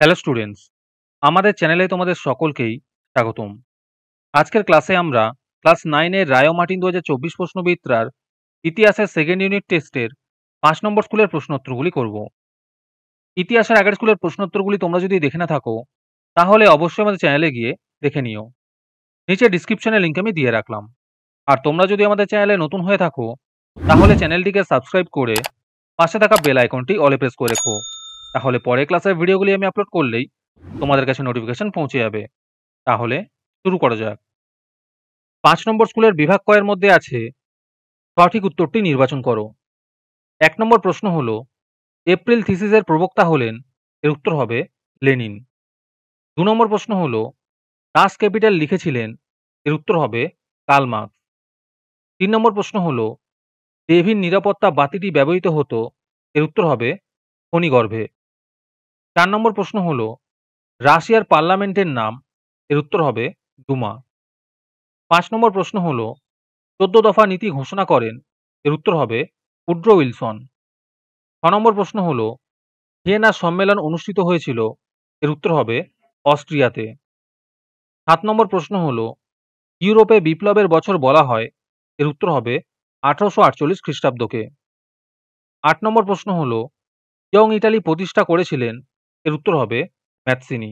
hello students আমাদের চ্যানেলে তোমাদের সকলকেই স্বাগতম আজকের ক্লাসে আমরা ক্লাস নাইনের রায় মার্টিন দু হাজার চব্বিশ প্রশ্নবিদ্রার ইতিহাসের সেকেন্ড ইউনিট টেস্টের পাঁচ নম্বর স্কুলের প্রশ্নোত্তরগুলি করব ইতিহাসের আগের স্কুলের প্রশ্নোত্তরগুলি তোমরা যদি দেখে না থাকো তাহলে অবশ্যই আমাদের চ্যানেলে গিয়ে দেখে নিও নিচে ডিসক্রিপশনে লিঙ্ক আমি দিয়ে রাখলাম আর তোমরা যদি আমাদের চ্যানেলে নতুন হয়ে থাকো তাহলে চ্যানেলটিকে সাবস্ক্রাইব করে পাশে থাকা বেল আইকনটি অলে প্রেস করে রেখো তাহলে পরের ক্লাসের ভিডিওগুলি আমি আপলোড করলেই তোমাদের কাছে নোটিফিকেশন পৌঁছে যাবে তাহলে শুরু করা যাক পাঁচ নম্বর স্কুলের বিভাগ কয়ের মধ্যে আছে সঠিক উত্তরটি নির্বাচন করো এক নম্বর প্রশ্ন হল এপ্রিল থিসিসের প্রবক্তা হলেন এর উত্তর হবে লেনিন দু নম্বর প্রশ্ন হল দাস ক্যাপিটাল লিখেছিলেন এর উত্তর হবে কালমাক তিন নম্বর প্রশ্ন হল ডেভির নিরাপত্তা বাতিটি ব্যবহৃত হতো এর উত্তর হবে খনিগর্ভে চার নম্বর প্রশ্ন হল রাশিয়ার পার্লামেন্টের নাম এর উত্তর হবে দুমা পাঁচ নম্বর প্রশ্ন হল চোদ্দ দফা নীতি ঘোষণা করেন এর উত্তর হবে উড্রো উইলসন ছ নম্বর প্রশ্ন হল ভিয়েনা সম্মেলন অনুষ্ঠিত হয়েছিল এর উত্তর হবে অস্ট্রিয়াতে সাত নম্বর প্রশ্ন হল ইউরোপে বিপ্লবের বছর বলা হয় এর উত্তর হবে আঠারোশো আটচল্লিশ খ্রিস্টাব্দকে আট নম্বর প্রশ্ন হল ইয়ং ইটালি প্রতিষ্ঠা করেছিলেন এর উত্তর হবে ম্যাথসিনি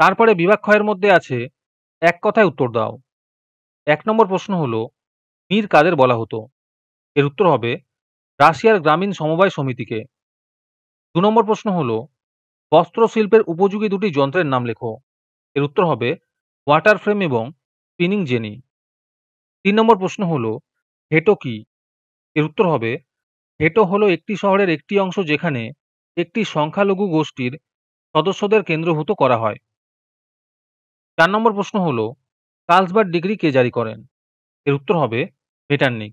তারপরে বিভাগ ক্ষয়ের মধ্যে আছে এক কথায় উত্তর দাও এক নম্বর প্রশ্ন হলো মীর কাদের বলা হতো এর উত্তর হবে রাশিয়ার গ্রামীণ সমবায় সমিতিকে দু নম্বর প্রশ্ন হল বস্ত্র শিল্পের উপযোগী দুটি যন্ত্রের নাম লেখো এর উত্তর হবে ওয়াটার ফ্রেম এবং স্পিনিং জেনি তিন নম্বর প্রশ্ন হল হেটো কি এর উত্তর হবে হেটো হলো একটি শহরের একটি অংশ যেখানে একটি সংখ্যালঘু গোষ্ঠীর সদস্যদের কেন্দ্রভূত করা হয় চার নম্বর প্রশ্ন হল কার্লসবার্গ ডিগ্রি কে জারি করেন এর উত্তর হবে ভেটার্নিক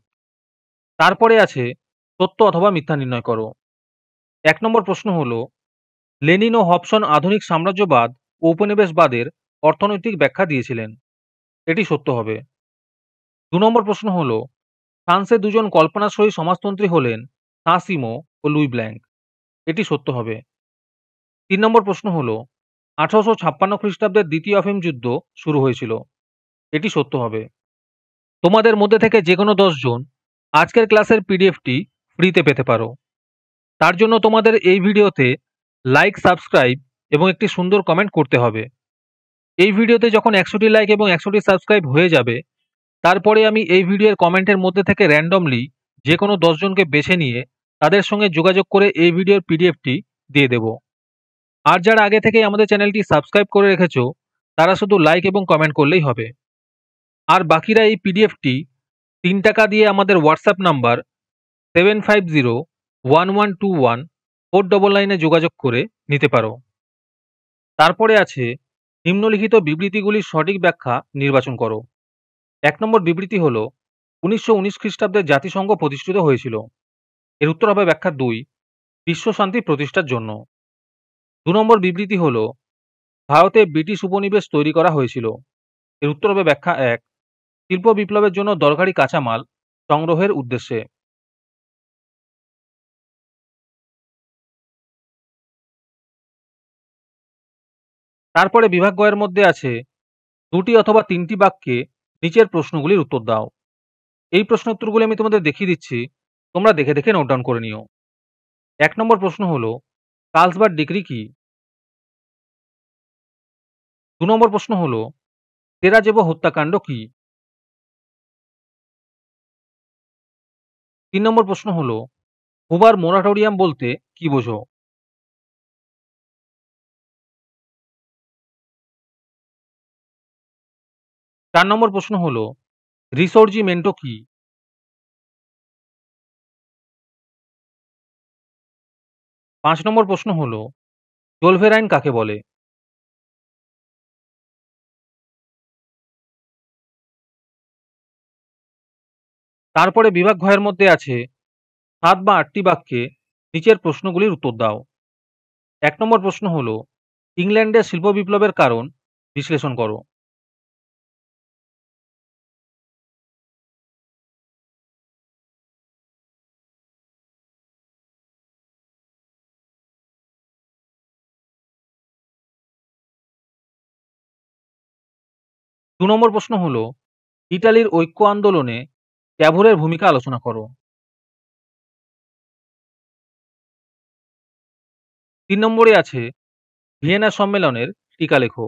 তারপরে আছে সত্য অথবা মিথ্যা নির্ণয় করো এক নম্বর প্রশ্ন হল লেনিন ও হপসন আধুনিক সাম্রাজ্যবাদ ঔপনিবেশবাদের অর্থনৈতিক ব্যাখ্যা দিয়েছিলেন এটি সত্য হবে দু নম্বর প্রশ্ন হল ফ্রান্সে দুজন কল্পনাশ্রয়ী সমাজতন্ত্রী হলেন সাঁসিমো ও লুই ব্ল্যাঙ্ক এটি সত্য হবে তিন নম্বর প্রশ্ন হল আঠারোশো ছাপ্পান্ন খ্রিস্টাব্দের দ্বিতীয় অফিম যুদ্ধ শুরু হয়েছিল এটি সত্য হবে তোমাদের মধ্যে থেকে যে কোনো দশজন আজকের ক্লাসের পিডিএফটি ফ্রিতে পেতে পারো তার জন্য তোমাদের এই ভিডিওতে লাইক সাবস্ক্রাইব এবং একটি সুন্দর কমেন্ট করতে হবে এই ভিডিওতে যখন একশোটি লাইক এবং একশোটি সাবস্ক্রাইব হয়ে যাবে তারপরে আমি এই ভিডিওর কমেন্টের মধ্যে থেকে র্যান্ডমলি যে কোনো দশজনকে বেছে নিয়ে তাদের সঙ্গে যোগাযোগ করে এই ভিডিওর পিডিএফটি দিয়ে দেব আর যারা আগে থেকেই আমাদের চ্যানেলটি সাবস্ক্রাইব করে রেখেছ তারা শুধু লাইক এবং কমেন্ট করলেই হবে আর বাকিরা এই পিডিএফটি তিন টাকা দিয়ে আমাদের WhatsApp number seven five zero one one two one four double নাইনে যোগাযোগ করে নিতে পারো তারপরে আছে নিম্নলিখিত বিবৃতিগুলির সঠিক ব্যাখ্যা নির্বাচন করো এক নম্বর বিবৃতি হল উনিশশো উনিশ খ্রিস্টাব্দে জাতিসংঘ প্রতিষ্ঠিত হয়েছিল এর উত্তর হবে ব্যাখ্যা দুই বিশ্বশান্তি প্রতিষ্ঠার জন্য দু নম্বর বিবৃতি হল ভারতে ব্রিটিশ উপনিবেশ তৈরি করা হয়েছিল এর উত্তর হবে ব্যাখ্যা এক শিল্প বিপ্লবের জন্য দরকারি কাঁচামাল সংগ্রহের উদ্দেশ্যে তারপরে বিভাগগয়ের মধ্যে আছে দুটি অথবা তিনটি বাক্যে নিচের প্রশ্নগুলির উত্তর দাও এই প্রশ্ন উত্তরগুলি আমি তোমাদের দেখিয়ে দিচ্ছি তোমরা দেখে দেখে নোট ডাউন করে নিও এক নম্বর প্রশ্ন হল কার্লসবার্গ ডিগ্রি কি দু নম্বর প্রশ্ন হল তেরাজেব হত্যাকাণ্ড কি তিন নম্বর প্রশ্ন হল হুবার মোরাটোরিয়াম বলতে কি বোঝো চার নম্বর প্রশ্ন হল রিসর্জিমেন্টো কি পাঁচ নম্বর প্রশ্ন হল ডোলফেরাইন কাকে বলে তারপরে বিভাগ ঘয়ের মধ্যে আছে সাত বা আটটি বাক্যে নিচের প্রশ্নগুলির উত্তর দাও এক নম্বর প্রশ্ন হল ইংল্যান্ডের শিল্প বিপ্লবের কারণ বিশ্লেষণ করো দু নম্বর প্রশ্ন হল ইটালির ঐক্য আন্দোলনে ক্যাভোরের ভূমিকা আলোচনা করো তিন নম্বরে আছে ভিয়েনা সম্মেলনের টিকা লেখো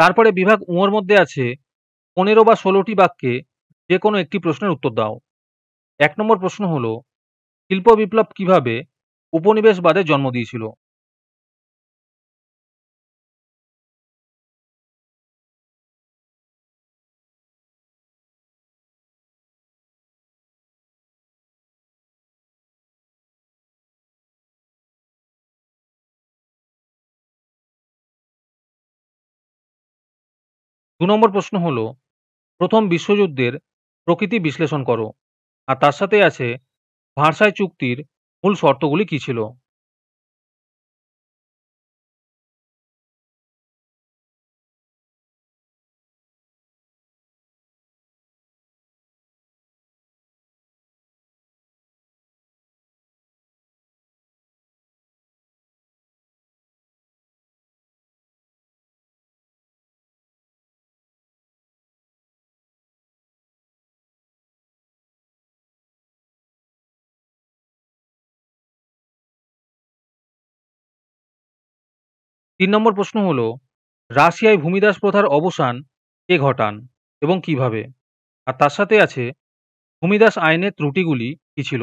তারপরে বিভাগ উঁর মধ্যে আছে পনেরো বা ষোলোটি বাক্যে যে কোনো একটি প্রশ্নের উত্তর দাও এক নম্বর প্রশ্ন হল শিল্প বিপ্লব কিভাবে উপনিবেশবাদের জন্ম দিয়েছিল দু নম্বর প্রশ্ন হলো প্রথম বিশ্বযুদ্ধের প্রকৃতি বিশ্লেষণ করো আর তার সাথে আছে ভার্সাই চুক্তির মূল শর্তগুলি কী ছিল তিন নম্বর প্রশ্ন হলো রাশিয়ায় ভূমিদাস প্রথার অবসান কে ঘটান এবং কিভাবে আর তার সাথে আছে ভূমিদাস আইনের ত্রুটিগুলি কী ছিল